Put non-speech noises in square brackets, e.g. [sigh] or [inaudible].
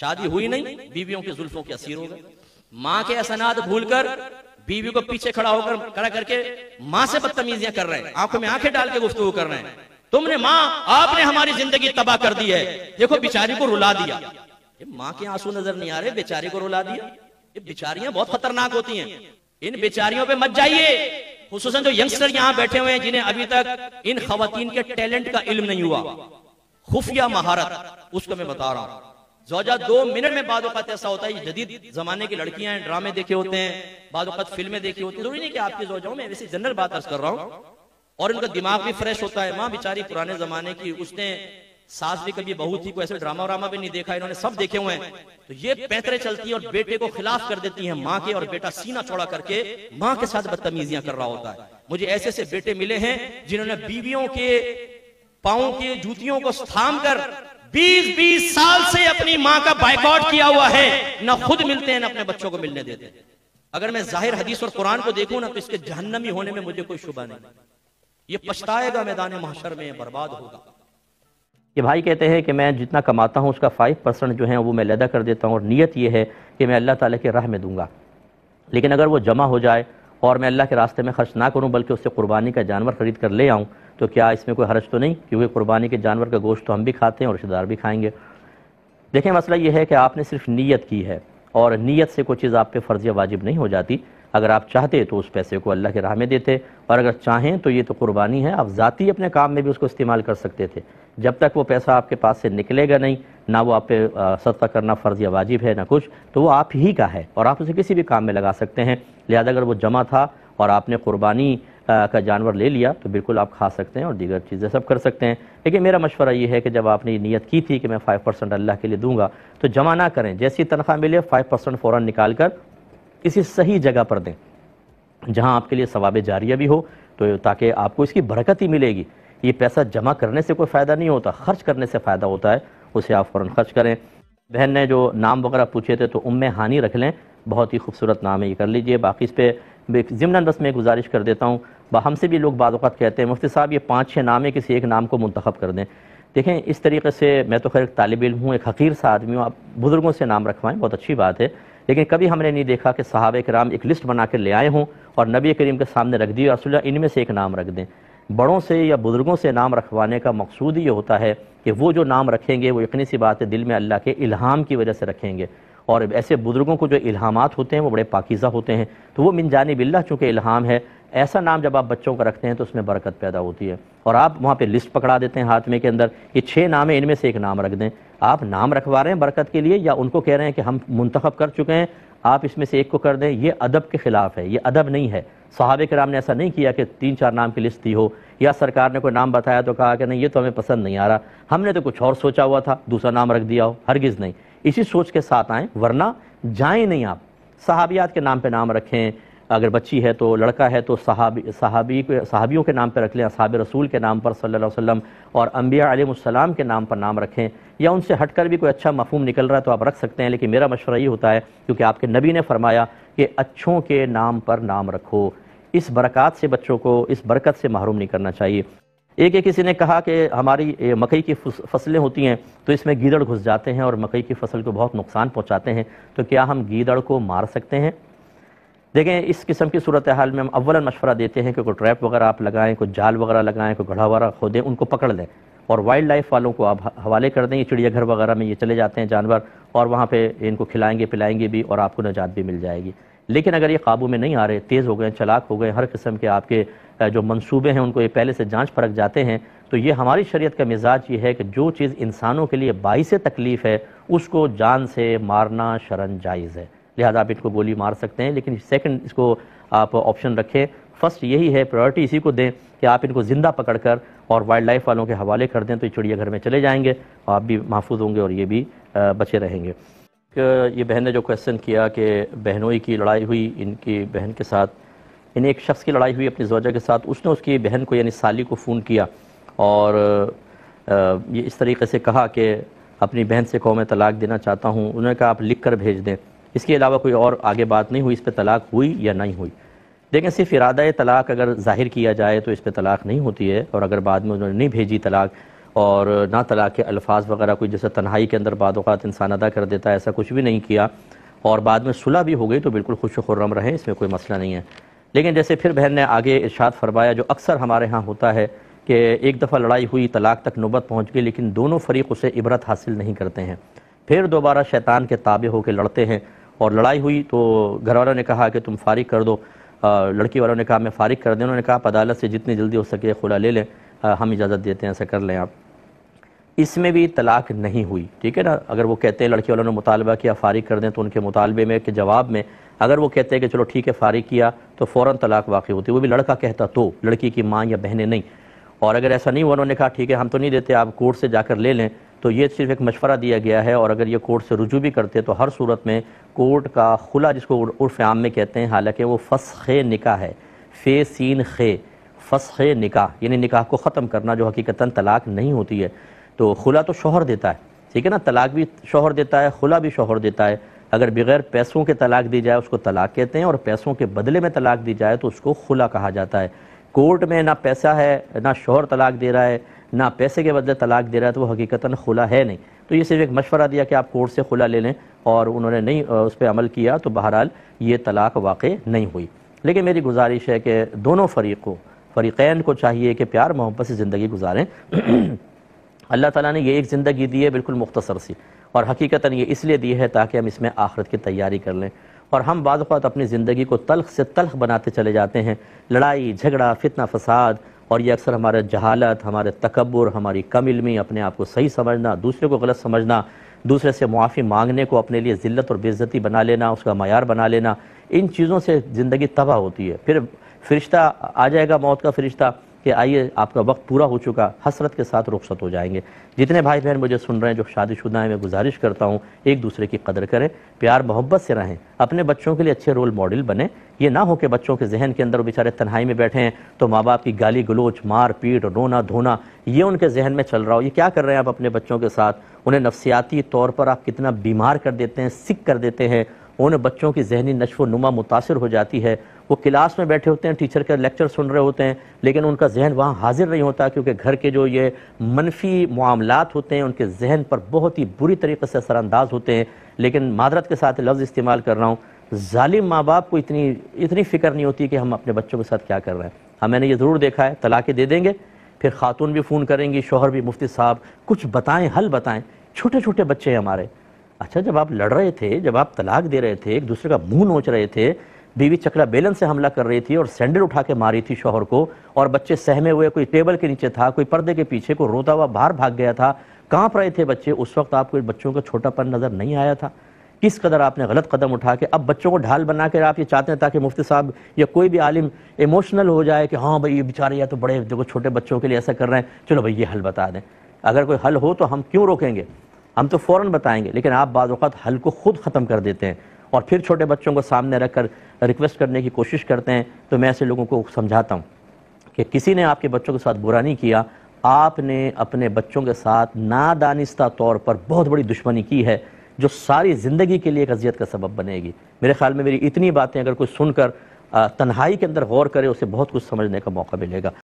शादी हुई नहीं बीवियों के जुल्फों के असीर हो गए माँ के असनाद भूलकर बीवी को पीछे खड़ा होकर खड़ा करके माँ से बदतमीजियां कर रहे हैं आंखों में आंखें डाल के गुफ्तु कर रहे हैं तुमने माँ आपने हमारी जिंदगी तबाह कर दी है देखो बेचारी को रुला दिया माँ के आंसू नजर नहीं आ रहे बेचारी को रुला दिया ये बेचारियां बहुत खतरनाक होती हैं इन बेचारियों पे मत जाइए खूस जो यंगस्टर यहाँ बैठे हुए हैं जिन्हें अभी तक इन खातन के टैलेंट का इल्म नहीं हुआ खुफिया महारत उसको मैं बता रहा हूं जोजा दो मिनट में बाद ऐसा होता है जदीद जमाने की लड़कियां हैं ड्रामे देखे होते हैं बाद फिल्में देखी होती है जरूरी नहीं कि आपकी जोजाओं में वैसे जनरल बात अर्ज कर रहा हूँ और इनका दिमाग भी फ्रेश होता है माँ बेचारी पुराने जमाने की उसने सास भी कभी बहू थी कोई ऐसे ड्रामा व्रामा भी नहीं देखा इन्होंने सब देखे हुए हैं तो ये पैतरे चलती है और बेटे को खिलाफ कर देती है माँ के और बेटा सीना चौड़ा करके माँ के साथ बदतमीजियां कर रहा होता है मुझे ऐसे ऐसे बेटे मिले हैं जिन्होंने बीवियों के पाओ के जूतियों को थाम कर बीस बीस साल से अपनी माँ का बाइकआउट किया हुआ है ना खुद मिलते हैं ना अपने बच्चों को मिलने देते हैं अगर मैं जाहिर हदीस और कुरान को देखूं ना तो इसके जहन्नमी होने में मुझे कोई शुबा नहीं ये पछताएगा मैदान महाशर में बर्बाद होगा ये भाई कहते हैं कि मैं जितना कमाता हूँ उसका फ़ाइव परसेंट जो है वो मैं लदा कर देता हूँ और नीयत ये है कि मैं अल्लाह ताला के राह में दूंगा लेकिन अगर वो जमा हो जाए और मैं अल्लाह के रास्ते में खर्च ना करूँ बल्कि उससे कुर्बानी का जानवर खरीद कर ले आऊँ तो क्या इसमें कोई हर्ज तो नहीं क्योंकि कुर्बानी के जानवर का गोश्त तो हम भी खाते हैं और रिश्तेदार भी खाएंगे देखें मसला यह है कि आपने सिर्फ नीयत की है और नीयत से कोई चीज़ आप पे फ़र्जिया वाजिब नहीं हो जाती अगर आप चाहते तो उस पैसे को अल्लाह के राह में देते और अगर चाहें तो ये तो कुर्बानी है आप ज़ाती अपने काम में भी उसको इस्तेमाल कर सकते थे जब तक वो पैसा आपके पास से निकलेगा नहीं ना वो आप पे सदका करना फ़र्ज या वाजिब है ना कुछ तो वो आप ही का है और आप उसे किसी भी काम में लगा सकते हैं लिहाजा अगर वो जमा था और आपने कुर्बानी का जानवर ले लिया तो बिल्कुल आप खा सकते हैं और दीगर चीज़ें सब कर सकते हैं लेकिन मेरा मशवरा ये है कि जब आपने नीयत की थी कि मैं फ़ाइव परसेंट अल्लाह के लिए दूंगा तो जमा ना करें जैसी तनख्वाह मिले फ़ाइव परसेंट फ़ौरन निकाल कर किसी सही जगह पर दें जहाँ आपके लिए सवाब जारिया भी हो तो ताकि आपको इसकी बरकत ही मिलेगी ये पैसा जमा करने से कोई फ़ायदा नहीं होता खर्च करने से फ़ायदा होता है उसे आप फ़ौर खर्च करें बहन ने जो नाम वगैरह पूछे थे तो उम हानि रख लें बहुत ही खूबसूरत नाम है ये कर लीजिए बाकी इस पर ज़मन बस मैं गुजारिश कर देता हूँ हमसे भी लोग बात कहते हैं मुफ्ती साहब ये पाँच छः नाम है किसी एक नाम को मंतखब कर दें देखें इस तरीके से मैं तो खैर एक तालब इम हूँ एक हकीर सा आदमी हूँ आप बुज़ुर्गों से नाम रखवाएं बहुत अच्छी बात है लेकिन कभी हमने नहीं देखा कि सहाब कराम एक लिस्ट बना कर ले आए हों और नबी करीम के सामने रख दिए रसुल्ला इनमें से एक नाम रख दें बड़ों से या बुज़ुर्गों से नाम रखवाने का मकसूद ये होता है कि वो जो नाम रखेंगे वो इतनी सी बात है दिल में अल्लाह के इल्हाम की वजह से रखेंगे और ऐसे बुज़ुर्गों को जो इल्हामात होते हैं वो बड़े पाकिज़ा होते हैं तो वो मिन जानबिल्ला चूँकि इल्हाम है ऐसा नाम जब आप बच्चों का रखते हैं तो उसमें बरकत पैदा होती है और आप वहाँ पे लिस्ट पकड़ा देते हैं हाथ में के अंदर ये छः नाम है इनमें से एक नाम रख दें आप नाम रखवा रहे हैं बरकत के लिए या उनको कह रहे हैं कि हम मुंतखब कर चुके हैं आप इसमें से एक को कर दें ये अदब के ख़िलाफ़ है ये अदब नहीं है साहब कराम ने ऐसा नहीं किया कि तीन चार नाम की लिस्ट दी हो या सरकार ने कोई नाम बताया तो कहा कि नहीं ये तो हमें पसंद नहीं आ रहा हमने तो कुछ और सोचा हुआ था दूसरा नाम रख दिया हो हरगिज़ नहीं इसी सोच के साथ आएँ वरना जाएँ नहीं आप सहाबियात के नाम पर नाम रखें अगर बच्ची है तो लड़का है तो सहाबी सहाबी सहाबियों के नाम पर रख लें सहाब रसूल के नाम पर सल्लल्लाहु अलैहि वसल्लम और अम्बिया आलम के नाम पर नाम रखें या उनसे हटकर भी कोई अच्छा मफहम निकल रहा है तो आप रख सकते हैं लेकिन मेरा मशवरा ये होता है क्योंकि आपके नबी ने फरमाया कि अच्छों के नाम पर नाम रखो इस बरक़ात से बच्चों को इस बरकत से महरूम नहीं करना चाहिए एक एक किसी ने कहा कि हमारी मकई की फसलें होती हैं तो इसमें गीदड़ घुस जाते हैं और मकई की फसल को बहुत नुकसान पहुंचाते हैं तो क्या हम गीदड़ को मार सकते हैं देखें इस किस्म की सूरत हाल में हम अव्वल मशवरा देते हैं कि कोई ट्रैप वगैरह आप लगाएं कोई जाल वगैरह लगाएं कोई घड़ा वगैरह खोदें उनको पकड़ लें और वाइल्ड लाइफ वालों को आप हवाले कर दें ये चिड़ियाघर वगैरह में ये चले जाते हैं जानवर और वहाँ पर इनको खिलाएँगे पिलाएँगे भी और आपको नजात भी मिल जाएगी लेकिन अगर ये काबू में नहीं आ रहे तेज़ हो गए चलाक हो गए हर किस्म के आपके जो मंसूबे हैं उनको ये पहले से जांच परख जाते हैं तो ये हमारी शरीयत का मिजाज ये है कि जो चीज़ इंसानों के लिए बाईस तकलीफ़ है उसको जान से मारना शरण जायज़ है लिहाजा आप इसको गोली मार सकते हैं लेकिन सेकंड इसको आप ऑप्शन रखें फर्स्ट यही है प्रायोरिटी इसी को दें कि आप इनको ज़िंदा पकड़ कर और वाइल्ड लाइफ वालों के हवाले कर दें तो ये चिड़ियाघर में चले और आप भी महफूज होंगे और ये भी बचे रहेंगे ये बहन ने जो क्वेश्चन किया कि बहनोई की लड़ाई हुई इनकी बहन के साथ यानी एक शख्स की लड़ाई हुई अपनी जवाजा के साथ उसने उसकी बहन को यानी साली को फ़ोन किया और ये इस तरीके से कहा कि अपनी बहन से कौम तलाक देना चाहता हूँ उन्होंने कहा आप लिख कर भेज दें इसके अलावा कोई और आगे बात नहीं हुई इस पर तलाक हुई या नहीं हुई देखें सिर्फ इरादा तलाक अगर जाहिर किया जाए तो इस पर तलाक नहीं होती है और अगर बाद में उन्होंने नहीं भेजी तलाक और ना तलाक के अल्फाज वगैरह कोई जैसे तन्हाई के अंदर बाद अवत इंसान अदा कर देता है ऐसा कुछ भी नहीं किया और बाद में सुलह भी हो गई तो बिल्कुल खुश खुर्रम रहें इसमें कोई मसला नहीं है लेकिन जैसे फिर बहन ने आगे इर्शाद फरमाया जो अक्सर हमारे यहाँ होता है कि एक दफ़ा लड़ाई हुई तलाक तक नौबत पहुँच गई लेकिन दोनों फरीक उसे इबरत हासिल नहीं करते हैं फिर दोबारा शैतान के ताबे होकर लड़ते हैं और लड़ाई हुई तो घर वालों ने कहा कि तुम फारिग कर दो लड़की वालों ने कहा मैं फारिग कर दें उन्होंने कहा अदालत से जितनी जल्दी हो सके खुला ले लें हम इजाज़त देते हैं ऐसा कर लें आप इसमें भी तलाक नहीं हुई ठीक है ना अगर वो कहते हैं लड़के वालों ने मुतालबा किया फारिग कर दें तो उनके मुतालबे में के जवाब में अगर वो कहते हैं कि चलो ठीक है फारिग किया तो फ़ौर तलाक वाक़ होती वो भी लड़का कहता तो लड़की की माँ या बहनें नहीं और अगर ऐसा नहीं हुआ उन्होंने कहा ठीक है हम तो नहीं देते आप कोर्ट से जाकर ले लें तो ये सिर्फ एक मशवरा दिया गया है और अगर ये कोर्ट से रुजू भी करते तो हर सूरत में कोर्ट का खुला जिसको उर्फ आम में कहते हैं हालांकि वो फ़स ख़े निका है फे सीन खे फ़स ख़े निका यानी निकाह को ख़त्म करना जो हकीकता तलाक नहीं होती है तो खुला तो शोहर देता है ठीक है ना तलाक भी शोहर देता है खुला भी शोहर देता है अगर बगैर पैसों के तलाक दी जाए उसको तलाक कहते हैं और पैसों के बदले में तलाक दी जाए तो उसको खुला कहा जाता है कोर्ट में ना पैसा है ना शोहर तलाक दे रहा है ना पैसे के बदले तलाक दे रहा है तो वो हकीकता खुला है नहीं तो ये सिर्फ एक मशवरा दिया कि आप कोर्ट से खुला ले लें और उन्होंने नहीं उस पर अमल किया तो बहरहाल ये तलाक वाक़ नहीं हुई लेकिन मेरी गुजारिश है कि दोनों फरीक़ों फरीक़ैन को चाहिए कि प्यार मोहब्बत से ज़िंदगी गुजारें [clears throat] अल्लाह ताला ने ये एक ज़िंदगी दी है बिल्कुल मुख्तसर सी और हकीकता ये इसलिए दी है ताकि हम इसमें आखरत की तैयारी कर लें और हम बाज़ात अपनी ज़िंदगी को तलख से तलख बनाते चले जाते हैं लड़ाई झगड़ा फितना फसाद और ये अक्सर हमारे जहालत हमारे तकबर हमारी कम इलमी अपने आप को सही समझना दूसरे को गलत समझना दूसरे से मुआफ़ी मांगने को अपने लिए ज़िल्त और बेज़ती बना लेना उसका मैार बना लेना इन चीज़ों से ज़िंदगी तबाह होती है फिर फरिश्ता आ जाएगा मौत का फरिश्ता कि आइए आपका वक्त पूरा हो चुका हसरत के साथ रुखसत हो जाएंगे जितने भाई बहन मुझे सुन रहे हैं जो शादीशुदा हैं मैं गुजारिश करता हूँ एक दूसरे की कदर करें प्यार मोहब्बत से रहें अपने बच्चों के लिए अच्छे रोल मॉडल बने ये ना हो कि बच्चों के जहन के अंदर बेचारे तन्हाई में बैठे हैं तो माँ बाप की गाली गलोच मार पीट रोना धोना ये उनके जहन में चल रहा हो ये क्या कर रहे हैं आप अपने बच्चों के साथ उन्हें नफसियाती तौर पर आप कितना बीमार कर देते हैं सिक कर देते हैं उन बच्चों की जहनी नशो नुमा मुतासर हो जाती है वो क्लास में बैठे होते हैं टीचर के लेक्चर सुन रहे होते हैं लेकिन उनका जहन वहाँ हाजिर नहीं होता क्योंकि घर के जो ये मनफी मामलात होते हैं उनके जहन पर बहुत ही बुरी तरीके से असरानंदाज होते हैं लेकिन मादरत के साथ लफ्ज़ इस्तेमाल कर रहा हूँ ालिम माँ बाप को इतनी इतनी फ़िक्र नहीं होती कि हम अपने बच्चों के साथ क्या कर रहे हैं हाँ मैंने ये ज़रूर देखा है तलाक़ें दे देंगे फिर ख़ातून भी फ़ोन करेंगी शोहर भी मुफ्ती साहब कुछ बताएं हल बताएं छोटे छोटे बच्चे हैं हमारे अच्छा जब आप लड़ रहे थे जब आप तलाक दे रहे थे एक दूसरे का मुंह नोच रहे थे बीवी चक्रा बेलन से हमला कर रही थी और सैंडल उठा के मारी थी शोहर को और बच्चे सहमे हुए कोई टेबल के नीचे था कोई पर्दे के पीछे को रोता हुआ बाहर भाग गया था कांप रहे थे बच्चे उस वक्त आपको बच्चों का छोटापन नज़र नहीं आया था किस कदर आपने गलत कदम उठा के अब बच्चों को ढाल बना कर आप ये चाहते हैं ताकि मुफ्ती साहब या कोई भी आलिम इमोशनल हो जाए कि हाँ भाई ये बेचारे या तो बड़े देखो छोटे बच्चों के लिए ऐसा कर रहे हैं चलो भाई ये हल बता दें अगर कोई हल हो तो हम क्यों रोकेंगे हम तो फ़ौरन बताएंगे लेकिन आप बाज़ात हल को खुद ख़त्म कर देते हैं और फिर छोटे बच्चों को सामने रखकर रिक्वेस्ट करने की कोशिश करते हैं तो मैं ऐसे लोगों को समझाता हूँ कि किसी ने आपके बच्चों के साथ बुरा नहीं किया आपने अपने बच्चों के साथ नादानिस्ता तौर पर बहुत बड़ी दुश्मनी की है जो सारी ज़िंदगी के लिए एक अजियत का सबब बनेगी मेरे ख्याल में मेरी इतनी बातें अगर कोई सुनकर तन्हाई के अंदर गौर करे उसे बहुत कुछ समझने का मौका मिलेगा